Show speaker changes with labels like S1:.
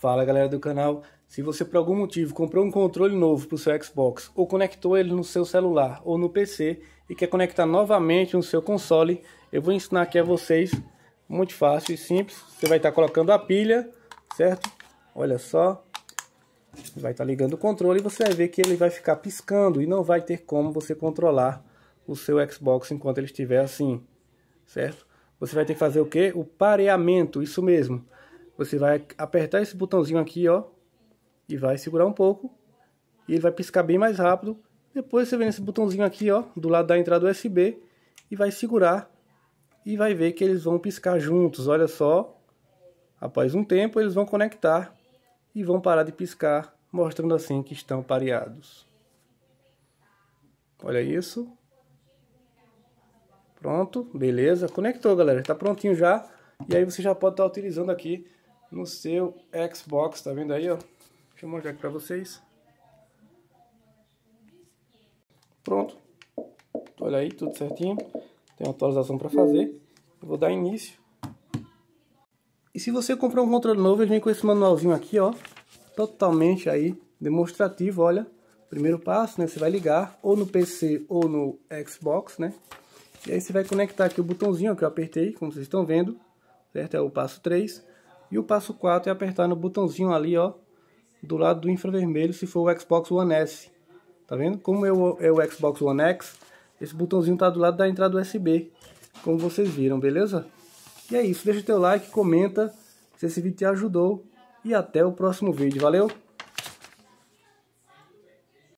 S1: Fala galera do canal, se você por algum motivo comprou um controle novo para o seu Xbox ou conectou ele no seu celular ou no PC e quer conectar novamente no seu console, eu vou ensinar aqui a vocês, muito fácil e simples, você vai estar tá colocando a pilha, certo? Olha só, vai estar tá ligando o controle e você vai ver que ele vai ficar piscando e não vai ter como você controlar o seu Xbox enquanto ele estiver assim, certo? Você vai ter que fazer o que? O pareamento, isso mesmo. Você vai apertar esse botãozinho aqui, ó, e vai segurar um pouco, e ele vai piscar bem mais rápido. Depois você vem nesse botãozinho aqui, ó, do lado da entrada USB, e vai segurar, e vai ver que eles vão piscar juntos, olha só. Após um tempo, eles vão conectar e vão parar de piscar, mostrando assim que estão pareados. Olha isso. Pronto, beleza. Conectou, galera. Está prontinho já. E aí você já pode estar tá utilizando aqui no seu Xbox, tá vendo aí, ó? Deixa eu mostrar aqui pra vocês. Pronto. Olha aí, tudo certinho. Tem uma atualização para fazer. Eu vou dar início. E se você comprar um controle novo, ele vem com esse manualzinho aqui, ó. Totalmente aí, demonstrativo, olha. Primeiro passo, né? Você vai ligar ou no PC ou no Xbox, né? E aí você vai conectar aqui o botãozinho ó, que eu apertei, como vocês estão vendo. Certo? É o passo 3. E o passo 4 é apertar no botãozinho ali, ó, do lado do infravermelho, se for o Xbox One S. Tá vendo? Como eu, é, é o Xbox One X, esse botãozinho tá do lado da entrada USB, como vocês viram, beleza? E é isso, deixa o teu like, comenta se esse vídeo te ajudou e até o próximo vídeo, valeu?